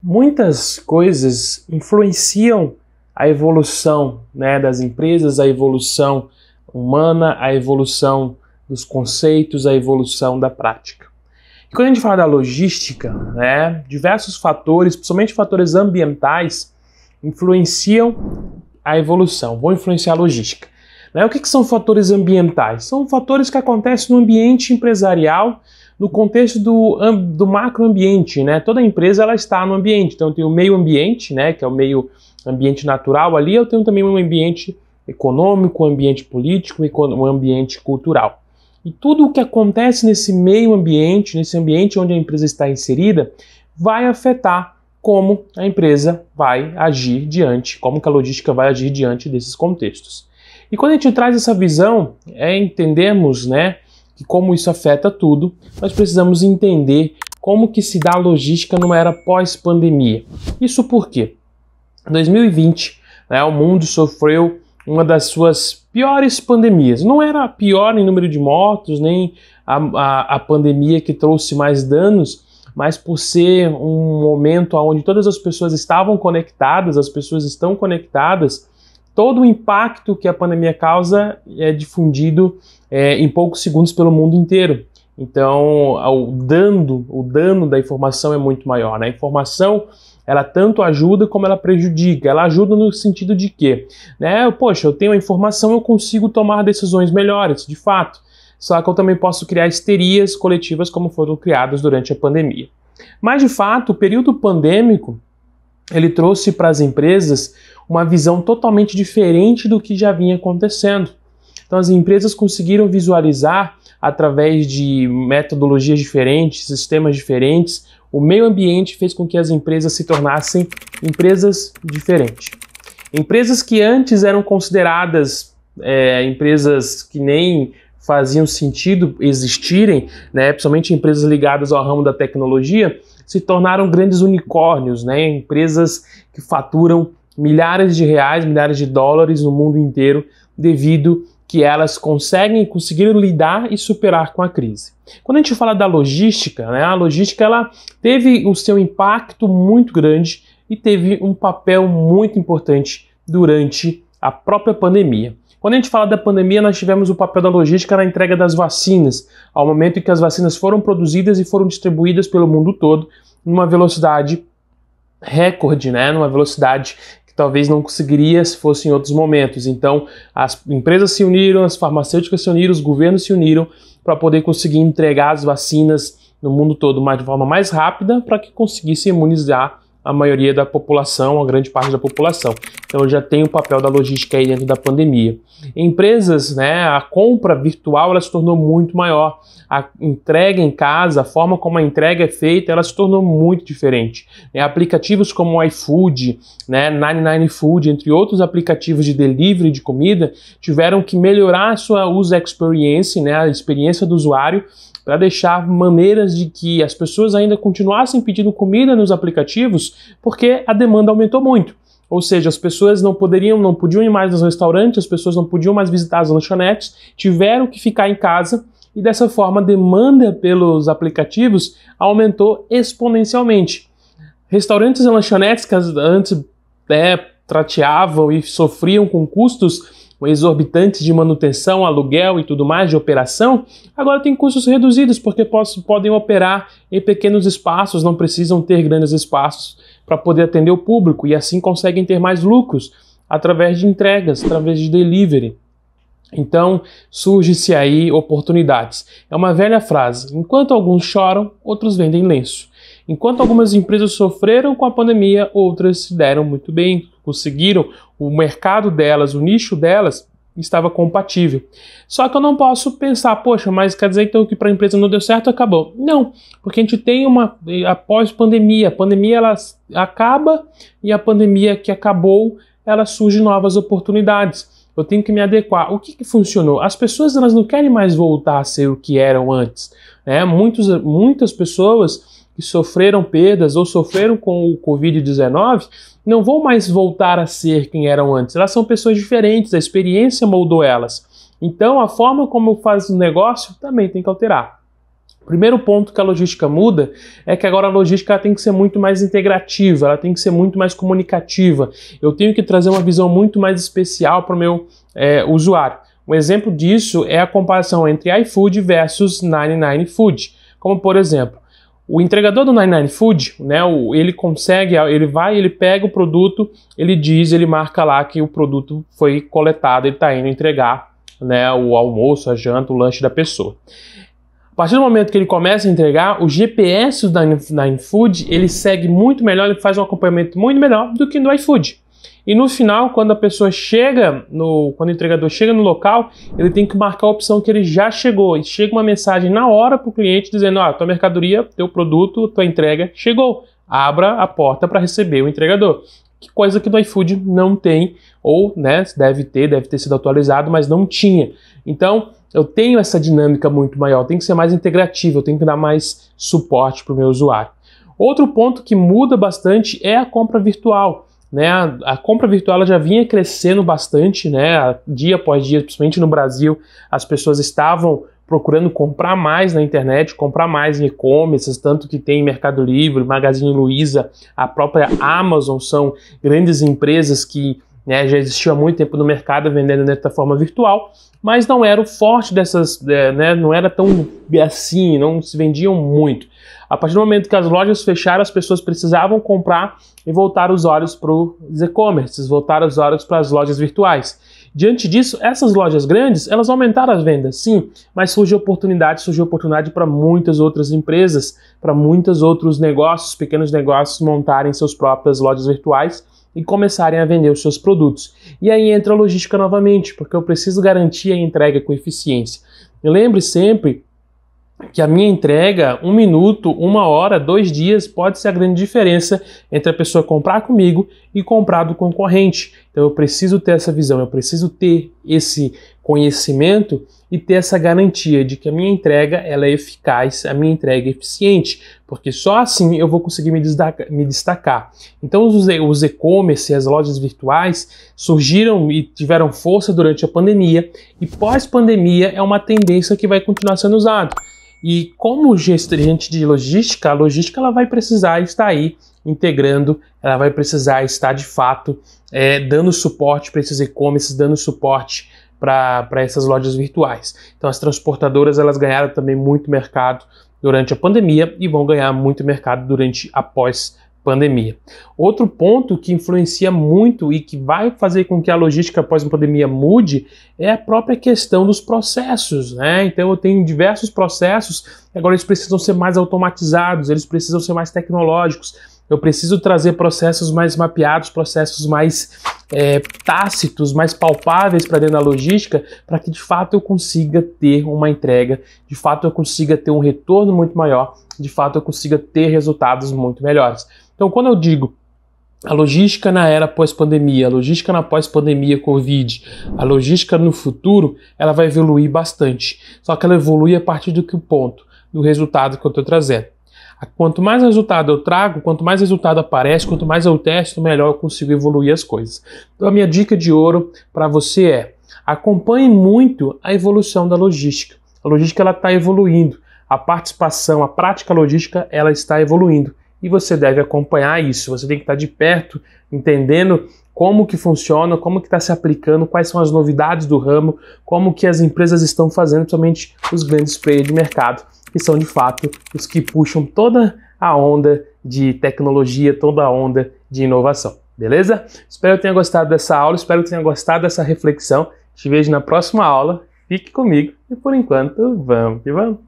Muitas coisas influenciam a evolução né, das empresas, a evolução humana, a evolução dos conceitos, a evolução da prática. E quando a gente fala da logística, né, diversos fatores, principalmente fatores ambientais, influenciam a evolução, vão influenciar a logística. Né? O que, que são fatores ambientais? São fatores que acontecem no ambiente empresarial, no contexto do, do macroambiente, né? Toda empresa ela está no ambiente, então eu tenho o meio ambiente, né? Que é o meio ambiente natural ali, eu tenho também um ambiente econômico, um ambiente político, um ambiente cultural. E tudo o que acontece nesse meio ambiente, nesse ambiente onde a empresa está inserida, vai afetar como a empresa vai agir diante, como que a logística vai agir diante desses contextos. E quando a gente traz essa visão, é entendermos, né, e como isso afeta tudo, nós precisamos entender como que se dá a logística numa era pós-pandemia. Isso porque 2020, né, o mundo sofreu uma das suas piores pandemias. Não era a pior em número de mortos, nem a, a, a pandemia que trouxe mais danos, mas por ser um momento onde todas as pessoas estavam conectadas, as pessoas estão conectadas, todo o impacto que a pandemia causa é difundido é, em poucos segundos pelo mundo inteiro. Então, o dano, o dano da informação é muito maior. Né? A informação ela tanto ajuda como ela prejudica. Ela ajuda no sentido de que, né? Poxa, eu tenho a informação, eu consigo tomar decisões melhores, de fato. Só que eu também posso criar histerias coletivas como foram criadas durante a pandemia. Mas, de fato, o período pandêmico ele trouxe para as empresas uma visão totalmente diferente do que já vinha acontecendo. Então as empresas conseguiram visualizar através de metodologias diferentes, sistemas diferentes, o meio ambiente fez com que as empresas se tornassem empresas diferentes. Empresas que antes eram consideradas é, empresas que nem faziam sentido existirem, né, principalmente empresas ligadas ao ramo da tecnologia, se tornaram grandes unicórnios, né, empresas que faturam milhares de reais, milhares de dólares no mundo inteiro, devido que elas conseguem conseguir lidar e superar com a crise. Quando a gente fala da logística, né, a logística ela teve o seu impacto muito grande e teve um papel muito importante durante a própria pandemia. Quando a gente fala da pandemia, nós tivemos o papel da logística na entrega das vacinas, ao momento em que as vacinas foram produzidas e foram distribuídas pelo mundo todo numa velocidade recorde, né? Numa velocidade que talvez não conseguiria se fosse em outros momentos. Então, as empresas se uniram, as farmacêuticas se uniram, os governos se uniram para poder conseguir entregar as vacinas no mundo todo de forma mais rápida para que conseguisse imunizar a maioria da população, a grande parte da população. Então já tem o papel da logística aí dentro da pandemia. Empresas, né, a compra virtual ela se tornou muito maior. A entrega em casa, a forma como a entrega é feita, ela se tornou muito diferente. É, aplicativos como o iFood, né, 99Food, entre outros aplicativos de delivery de comida, tiveram que melhorar a sua user experience, né, a experiência do usuário, para deixar maneiras de que as pessoas ainda continuassem pedindo comida nos aplicativos, porque a demanda aumentou muito. Ou seja, as pessoas não poderiam, não podiam ir mais nos restaurantes, as pessoas não podiam mais visitar as lanchonetes, tiveram que ficar em casa e dessa forma a demanda pelos aplicativos aumentou exponencialmente. Restaurantes e lanchonetes que antes é, né, trateavam e sofriam com custos exorbitantes de manutenção, aluguel e tudo mais de operação, agora tem custos reduzidos porque posso, podem operar em pequenos espaços, não precisam ter grandes espaços para poder atender o público e assim conseguem ter mais lucros através de entregas, através de delivery. Então, surge-se aí oportunidades. É uma velha frase: enquanto alguns choram, outros vendem lenço. Enquanto algumas empresas sofreram com a pandemia, outras se deram muito bem, conseguiram o mercado delas, o nicho delas estava compatível. Só que eu não posso pensar, poxa, mas quer dizer então que para a empresa não deu certo, acabou. Não, porque a gente tem uma após pandemia, a pandemia ela acaba e a pandemia que acabou, ela surge novas oportunidades. Eu tenho que me adequar. O que, que funcionou? As pessoas elas não querem mais voltar a ser o que eram antes. Né? Muitos, muitas pessoas que sofreram perdas ou sofreram com o Covid-19 não vão mais voltar a ser quem eram antes. Elas são pessoas diferentes, a experiência moldou elas. Então, a forma como faz o negócio também tem que alterar. primeiro ponto que a logística muda é que agora a logística tem que ser muito mais integrativa, ela tem que ser muito mais comunicativa. Eu tenho que trazer uma visão muito mais especial para o meu é, usuário. Um exemplo disso é a comparação entre iFood versus 99 Food. Como, por exemplo, o entregador do 99 Food, né, o, ele consegue, ele vai, ele pega o produto, ele diz, ele marca lá que o produto foi coletado, ele está indo entregar né, o almoço, a janta, o lanche da pessoa. A partir do momento que ele começa a entregar, o GPS do 99 Food, ele segue muito melhor, ele faz um acompanhamento muito melhor do que no iFood. E no final, quando a pessoa chega, no, quando o entregador chega no local, ele tem que marcar a opção que ele já chegou. E chega uma mensagem na hora para o cliente dizendo: ah, tua mercadoria, teu produto, tua entrega chegou. Abra a porta para receber o entregador. Que coisa que no iFood não tem, ou né, deve ter, deve ter sido atualizado, mas não tinha. Então, eu tenho essa dinâmica muito maior, tem que ser mais integrativo. eu tenho que dar mais suporte para o meu usuário. Outro ponto que muda bastante é a compra virtual. Né, a, a compra virtual já vinha crescendo bastante, né, dia após dia, principalmente no Brasil, as pessoas estavam procurando comprar mais na internet, comprar mais em e-commerce, tanto que tem Mercado Livre, Magazine Luiza, a própria Amazon são grandes empresas que né, já existia há muito tempo no mercado vendendo dessa forma virtual, mas não era o forte dessas, é, né, não era tão assim, não se vendiam muito. A partir do momento que as lojas fecharam, as pessoas precisavam comprar e voltar os olhos para os e-commerces, voltar os olhos para as lojas virtuais. Diante disso, essas lojas grandes, elas aumentaram as vendas, sim, mas surgiu oportunidade, surgiu oportunidade para muitas outras empresas, para muitos outros negócios, pequenos negócios montarem suas próprias lojas virtuais e começarem a vender os seus produtos. E aí entra a logística novamente, porque eu preciso garantir a entrega com eficiência. E lembre sempre que a minha entrega, um minuto, uma hora, dois dias, pode ser a grande diferença entre a pessoa comprar comigo e comprar do concorrente. Então eu preciso ter essa visão, eu preciso ter esse conhecimento e ter essa garantia de que a minha entrega ela é eficaz, a minha entrega é eficiente, porque só assim eu vou conseguir me destacar. Então os e-commerce e as lojas virtuais surgiram e tiveram força durante a pandemia e pós-pandemia é uma tendência que vai continuar sendo usada. E como gestor de logística, a logística ela vai precisar estar aí integrando, ela vai precisar estar de fato é, dando suporte para esses e-commerces, dando suporte para essas lojas virtuais. Então as transportadoras elas ganharam também muito mercado durante a pandemia e vão ganhar muito mercado durante após pandemia. Outro ponto que influencia muito e que vai fazer com que a logística após pandemia mude é a própria questão dos processos, né? Então eu tenho diversos processos, agora eles precisam ser mais automatizados, eles precisam ser mais tecnológicos. Eu preciso trazer processos mais mapeados, processos mais é, tácitos, mais palpáveis para dentro da logística, para que de fato eu consiga ter uma entrega, de fato eu consiga ter um retorno muito maior, de fato eu consiga ter resultados muito melhores. Então, quando eu digo a logística na era pós-pandemia, a logística na pós-pandemia Covid, a logística no futuro, ela vai evoluir bastante. Só que ela evolui a partir do que ponto? Do resultado que eu estou trazendo. Quanto mais resultado eu trago, quanto mais resultado aparece, quanto mais eu testo, melhor eu consigo evoluir as coisas. Então a minha dica de ouro para você é: acompanhe muito a evolução da logística. A logística ela está evoluindo. A participação, a prática logística, ela está evoluindo e você deve acompanhar isso. Você tem que estar de perto, entendendo como que funciona, como que está se aplicando, quais são as novidades do ramo, como que as empresas estão fazendo, principalmente os grandes players de mercado, que são de fato os que puxam toda a onda de tecnologia, toda a onda de inovação. Beleza? Espero que tenha gostado dessa aula, espero que tenha gostado dessa reflexão. Te vejo na próxima aula. Fique comigo e por enquanto, vamos que vamos!